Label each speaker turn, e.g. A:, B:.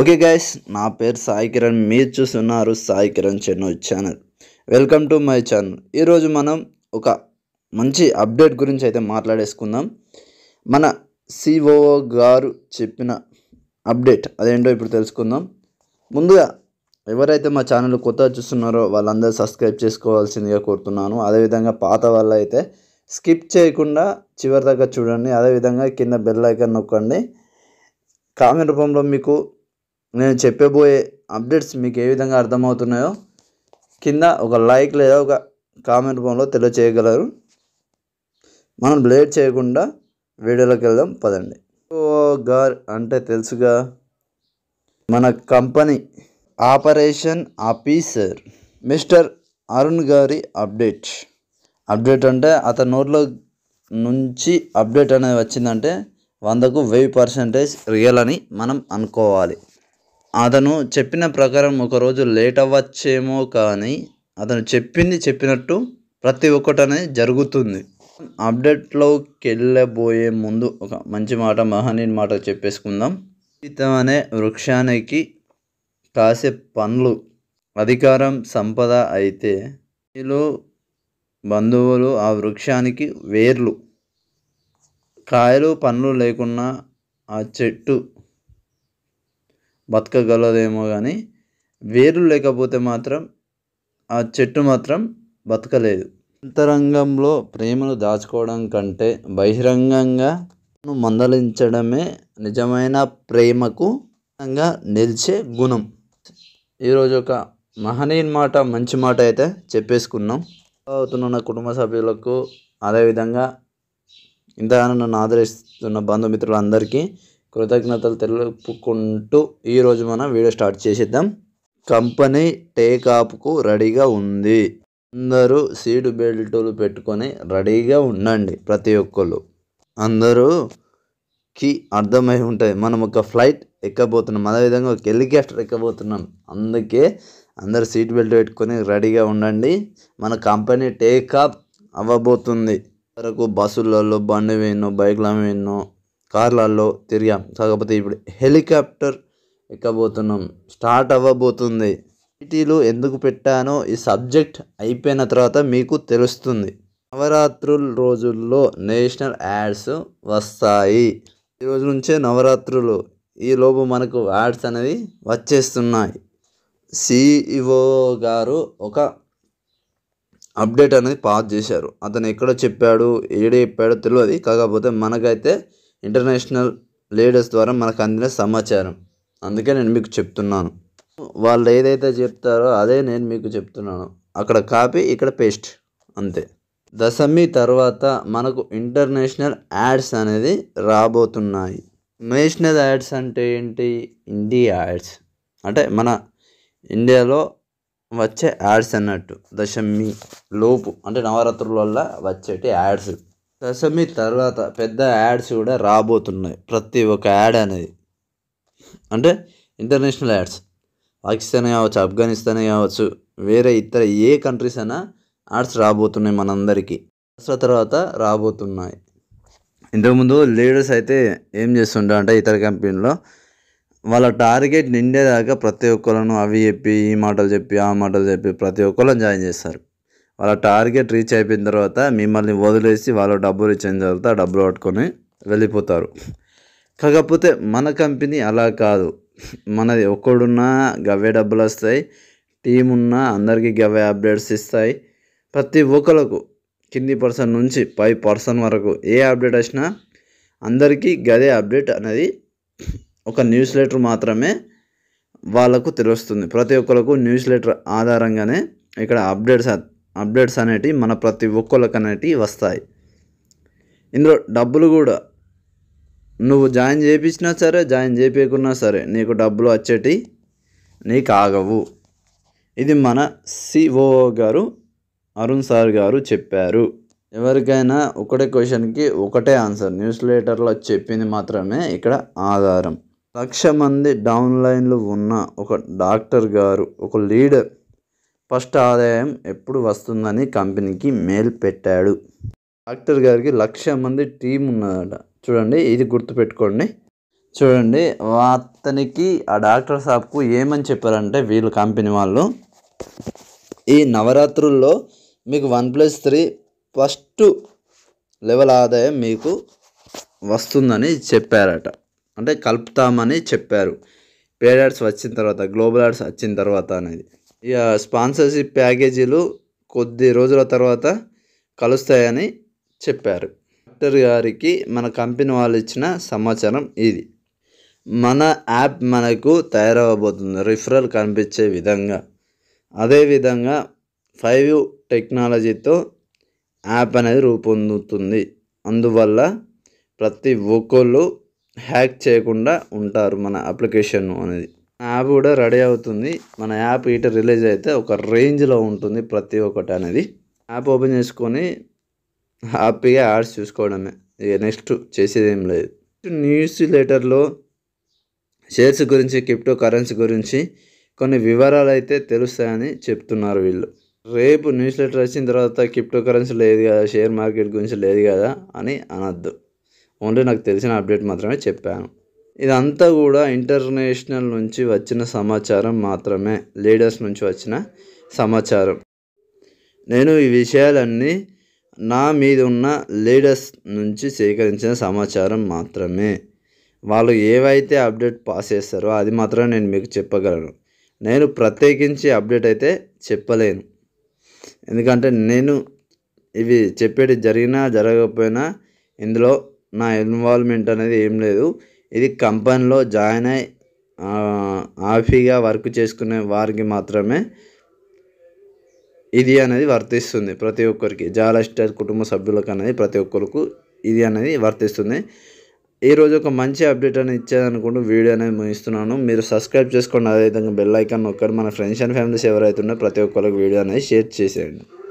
A: okay guys నా పేరు సాయి కిరణ్ మీరు చూస్తున్నారు Sai Kiran Chennur channel welcome to my channel ఈరోజు మనం ఒక మంచి అప్డేట్ గురించి అయితే మాట్లాడేసుకుందాం మన సిఓ గారు చెప్పిన అప్డేట్ అదేంటో ఇప్పుడు తెలుసుకుందాం ముందుగా ఎవరైతే మా ఛానల్ కొత్తగా చూస్తున్నారో వాళ్ళందరూ సబ్స్క్రైబ్ చేసుకోవాల్సిందిగా కోరుతున్నాను అదేవిధంగా పాత అయితే స్కిప్ చేయకుండా చివరి దాకా చూడండి అదేవిధంగా కింద బెల్ నొక్కండి కామెంట్ రూపంలో మీకు నేను చెప్పబోయే అప్డేట్స్ మీకు ఏ విధంగా అర్థమవుతున్నాయో కింద ఒక లైక్ లేదా ఒక కామెంట్ రూపంలో తెలియచేయగలరు మనం లేట్ చేయకుండా వీడియోలోకి వెళ్దాం పదండి గార్ అంటే తెలుసుగా మన company operation officer mister Arun గారి అప్డేట్ అప్డేట్ అంటే అతని నోట్లో నుంచి అప్డేట్ అనేది వచ్చిందంటే వందకు వెయ్యి పర్సెంటేజ్ రియల్ అని మనం అనుకోవాలి అతను చెప్పిన ప్రకారం ఒకరోజు లేట్ అవ్వచ్చేమో కానీ అతను చెప్పింది చెప్పినట్టు ప్రతి ఒక్కటి అనేది జరుగుతుంది అప్డేట్లోకి వెళ్ళబోయే ముందు ఒక మంచి మాట మహనీయుని మాట చెప్పేసుకుందాం జీవితం అనే వృక్షానికి కాసే పనులు అధికారం సంపద అయితే వీళ్ళు బంధువులు ఆ వృక్షానికి వేర్లు కాయలు పండ్లు లేకున్నా ఆ చెట్టు బతకగలదేమో కానీ వేర్లు లేకపోతే మాత్రం ఆ చెట్టు మాత్రం బతకలేదు అంతరంగంలో ప్రేమను దాచుకోవడం కంటే బహిరంగంగా మందలించడమే నిజమైన ప్రేమకు నిలిచే గుణం ఈరోజు ఒక మహనీయన్ మాట మంచి మాట అయితే చెప్పేసుకున్నాం అవుతున్న కుటుంబ సభ్యులకు అదేవిధంగా ఇంతగానో నన్ను ఆదరిస్తున్న బంధుమిత్రులందరికీ కృతజ్ఞతలు తెలుపుకుంటూ ఈరోజు మనం వీడియో స్టార్ట్ చేసేద్దాం కంపెనీ టేకాప్కు రెడీగా ఉంది అందరూ సీటు బెల్టులు పెట్టుకొని రెడీగా ఉండండి ప్రతి ఒక్కళ్ళు అందరూకి అర్థమై ఉంటుంది మనం ఒక ఫ్లైట్ ఎక్కబోతున్నాం అదేవిధంగా ఒక హెలికాప్టర్ ఎక్కబోతున్నాం అందుకే అందరు సీట్ బెల్ట్ పెట్టుకొని రెడీగా ఉండండి మన కంపెనీ టేక్ ఆఫ్ అవ్వబోతుంది వరకు బస్సులలో బండి వేయను బైక్ల వేయను కార్లల్లో తిరిగాం కాకపోతే ఇప్పుడు హెలికాప్టర్ ఎక్కబోతున్నాం స్టార్ట్ అవ్వబోతుంది సిటీలో ఎందుకు పెట్టానో ఈ సబ్జెక్ట్ అయిపోయిన తర్వాత మీకు తెలుస్తుంది నవరాత్రుల రోజుల్లో నేషనల్ యాడ్స్ వస్తాయి ఈ రోజు నుంచే నవరాత్రులు ఈలోపు మనకు యాడ్స్ అనేవి వచ్చేస్తున్నాయి సిఇఓ గారు ఒక అప్డేట్ అనేది పాస్ చేశారు అతను ఎక్కడ చెప్పాడు ఏడే చెప్పాడో తెలియదు కాకపోతే మనకైతే ఇంటర్నేషనల్ లీడర్స్ ద్వారా మనకు అందిన సమాచారం అందుకే నేను మీకు చెప్తున్నాను వాళ్ళు ఏదైతే చెప్తారో అదే నేను మీకు చెప్తున్నాను అక్కడ కాపీ ఇక్కడ పేస్ట్ అంతే దశమి తర్వాత మనకు ఇంటర్నేషనల్ యాడ్స్ అనేది రాబోతున్నాయి నేషనల్ యాడ్స్ అంటే ఏంటి ఇండియా యాడ్స్ అంటే మన ఇండియాలో వచ్చే యాడ్స్ అన్నట్టు దశమి లోపు అంటే నవరాత్రుల వల్ల వచ్చేటి యాడ్స్ దశమి తర్వాత పెద్ద యాడ్స్ కూడా రాబోతున్నాయి ప్రతి ఒక్క యాడ్ అనేది అంటే ఇంటర్నేషనల్ యాడ్స్ పాకిస్తాన్ కావచ్చు ఆఫ్ఘనిస్తాన్ కావచ్చు వేరే ఇతర ఏ కంట్రీస్ అయినా యాడ్స్ రాబోతున్నాయి మనందరికీ దసరా తర్వాత రాబోతున్నాయి ఇంతకుముందు లీడర్స్ అయితే ఏం చేస్తుండే అంటే ఇతర కంపెనీలో వాళ్ళ టార్గెట్ నిండేదాకా ప్రతి ఒక్కళ్ళను అవి చెప్పి ఈ మాటలు చెప్పి ఆ మాటలు చెప్పి ప్రతి ఒక్కళ్ళని జాయిన్ చేస్తారు వాళ్ళ టార్గెట్ రీచ్ అయిపోయిన తర్వాత మిమ్మల్ని వదిలేసి వాళ్ళు డబ్బు ఇచ్చిన తర్వాత డబ్బులు పట్టుకొని వెళ్ళిపోతారు కాకపోతే మన కంపెనీ అలా కాదు మనది ఒక్కడున్నా గవ్వే డబ్బులు వస్తాయి టీం ఉన్నా అందరికీ గవ్వే అప్డేట్స్ ఇస్తాయి ప్రతి ఒక్కరికి కింది పర్సన్ నుంచి పై పర్సన్ వరకు ఏ అప్డేట్ వచ్చినా అందరికీ గదే అప్డేట్ అనేది ఒక న్యూస్ లెటర్ మాత్రమే వాళ్ళకు తెలుస్తుంది ప్రతి ఒక్కరికి న్యూస్ లెటర్ ఆధారంగానే ఇక్కడ అప్డేట్స్ అప్డేట్స్ అనేటివి మన ప్రతి ఒక్కరికి అనేటివి వస్తాయి ఇందులో డబ్బులు కూడా నువ్వు జాయిన్ చేయించినా సరే జాయిన్ చేయకున్నా సరే నీకు డబ్బులు వచ్చేటి నీకు ఆగవు ఇది మన సిఓ గారు అరుణ్ సార్ గారు చెప్పారు ఎవరికైనా ఒకటే క్వశ్చన్కి ఒకటే ఆన్సర్ న్యూస్ లెటర్లో చెప్పింది మాత్రమే ఇక్కడ ఆధారం లక్ష మంది డౌన్లైన్లు ఉన్న ఒక డాక్టర్ గారు ఒక లీడర్ స్పష్ట ఆదాయం ఎప్పుడు వస్తుందని కంపెనీకి మెయిల్ పెట్టాడు డాక్టర్ గారికి లక్ష మంది టీం ఉన్నదట చూడండి ఇది గుర్తుపెట్టుకోండి చూడండి అతనికి ఆ డాక్టర్ సాబ్కు ఏమని చెప్పారంటే వీళ్ళు కంపెనీ వాళ్ళు ఈ నవరాత్రుల్లో మీకు one plus three first level ఆదాయం మీకు వస్తుందని చెప్పారట అంటే కలుపుతామని చెప్పారు పేడాడ్స్ వచ్చిన తర్వాత గ్లోబల్ యాడ్స్ వచ్చిన తర్వాత అనేది ఇక స్పాన్సర్షిప్ ప్యాకేజీలు కొద్ది రోజుల తర్వాత కలుస్తాయని చెప్పారు డాక్టర్ గారికి మన కంపెనీ వాళ్ళు ఇచ్చిన సమాచారం ఇది మన యాప్ మనకు తయారవబోతుంది రిఫరల్ కనిపించే విధంగా అదేవిధంగా ఫైవ్ టెక్నాలజీతో యాప్ అనేది రూపొందుతుంది అందువల్ల ప్రతి ఒక్కళ్ళు హ్యాక్ చేయకుండా ఉంటారు మన అప్లికేషన్ అనేది యాప్ కూడా రెడీ అవుతుంది మన యాప్ హీటర్ రిలీజ్ అయితే ఒక రేంజ్లో ఉంటుంది ప్రతి ఒక్కటి అనేది యాప్ ఓపెన్ చేసుకొని హ్యాపీగా యాడ్స్ చూసుకోవడమే ఇక నెక్స్ట్ చేసేది ఏం లేదు న్యూస్ లెటర్లో షేర్స్ గురించి క్రిప్టో కరెన్సీ గురించి కొన్ని వివరాలు అయితే తెలుస్తాయని చెప్తున్నారు వీళ్ళు రేపు న్యూస్ లెటర్ వచ్చిన తర్వాత క్రిప్టో కరెన్సీ లేదు కదా షేర్ మార్కెట్ గురించి లేదు కదా అని అనొద్దు ఓన్లీ నాకు తెలిసిన అప్డేట్ మాత్రమే చెప్పాను ఇదంతా కూడా ఇంటర్నేషనల్ నుంచి వచ్చిన సమాచారం మాత్రమే లీడర్స్ నుంచి వచ్చిన సమాచారం నేను ఈ విషయాలన్నీ నా మీద ఉన్న లీడర్స్ నుంచి సేకరించిన సమాచారం మాత్రమే వాళ్ళు ఏవైతే అప్డేట్ పాస్ చేస్తారో అది మాత్రం నేను మీకు చెప్పగలను నేను ప్రత్యేకించి అప్డేట్ అయితే చెప్పలేను ఎందుకంటే నేను ఇవి చెప్పేటి జరిగినా జరగకపోయినా ఇందులో నా ఇన్వాల్వ్మెంట్ అనేది ఏం లేదు ఇది కంపెనీలో జాయిన్ అయ్యి హాఫీగా వర్క్ చేసుకునే వారికి మాత్రమే ఇది అనేది వర్తిస్తుంది ప్రతి ఒక్కరికి జాల స్టార్ కుటుంబ సభ్యులకు అనేది ప్రతి ఒక్కరికి ఇది అనేది వర్తిస్తుంది ఈరోజు ఒక మంచి అప్డేట్ అని ఇచ్చేదనుకుంటూ వీడియో అనేది ముగిస్తున్నాను మీరు సబ్స్క్రైబ్ చేసుకోండి అదేవిధంగా బెల్ ఐకాన్ ఒక్కటి మన ఫ్రెండ్స్ అండ్ ఫ్యామిలీస్ ఎవరైతే ఉన్నారో ప్రతి ఒక్కరికి వీడియో అనేది షేర్ చేసేయండి